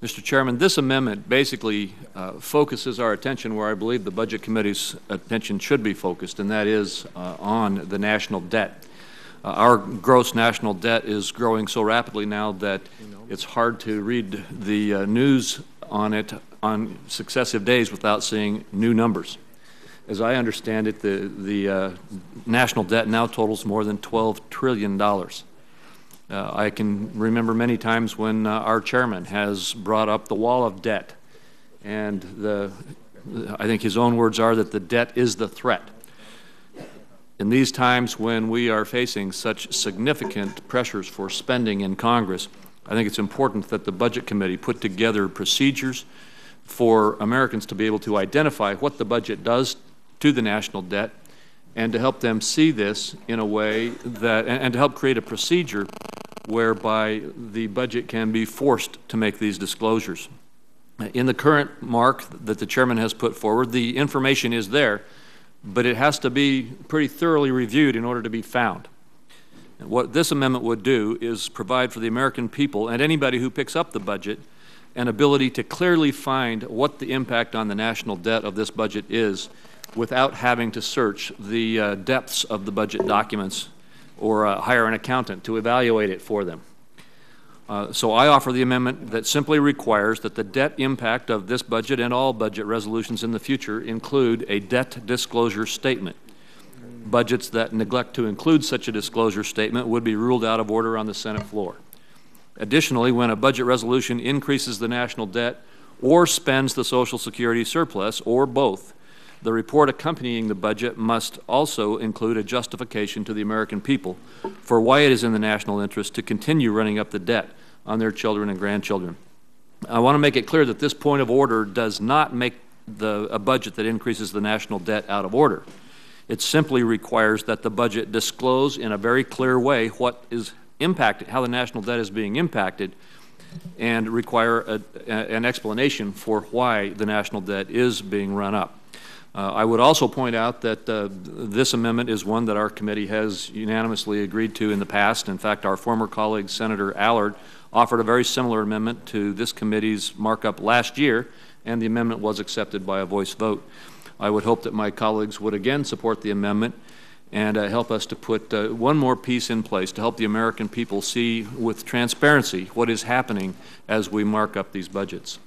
Mr. Chairman, this amendment basically uh, focuses our attention where I believe the Budget Committee's attention should be focused, and that is uh, on the national debt. Uh, our gross national debt is growing so rapidly now that it's hard to read the uh, news on it on successive days without seeing new numbers. As I understand it, the, the uh, national debt now totals more than $12 trillion. Uh, I can remember many times when uh, our chairman has brought up the wall of debt, and the, I think his own words are that the debt is the threat. In these times when we are facing such significant pressures for spending in Congress, I think it's important that the Budget Committee put together procedures for Americans to be able to identify what the budget does to the national debt and to help them see this in a way that, and, and to help create a procedure whereby the budget can be forced to make these disclosures. In the current mark that the chairman has put forward, the information is there, but it has to be pretty thoroughly reviewed in order to be found. And what this amendment would do is provide for the American people and anybody who picks up the budget an ability to clearly find what the impact on the national debt of this budget is without having to search the uh, depths of the budget documents or uh, hire an accountant to evaluate it for them. Uh, so I offer the amendment that simply requires that the debt impact of this budget and all budget resolutions in the future include a debt disclosure statement. Budgets that neglect to include such a disclosure statement would be ruled out of order on the Senate floor. Additionally, when a budget resolution increases the national debt or spends the Social Security surplus or both, the report accompanying the budget must also include a justification to the American people for why it is in the national interest to continue running up the debt on their children and grandchildren. I want to make it clear that this point of order does not make the, a budget that increases the national debt out of order. It simply requires that the budget disclose in a very clear way what is impacted, how the national debt is being impacted, and require a, a, an explanation for why the national debt is being run up. Uh, I would also point out that uh, this amendment is one that our committee has unanimously agreed to in the past. In fact, our former colleague, Senator Allard, offered a very similar amendment to this committee's markup last year, and the amendment was accepted by a voice vote. I would hope that my colleagues would again support the amendment and uh, help us to put uh, one more piece in place to help the American people see with transparency what is happening as we mark up these budgets.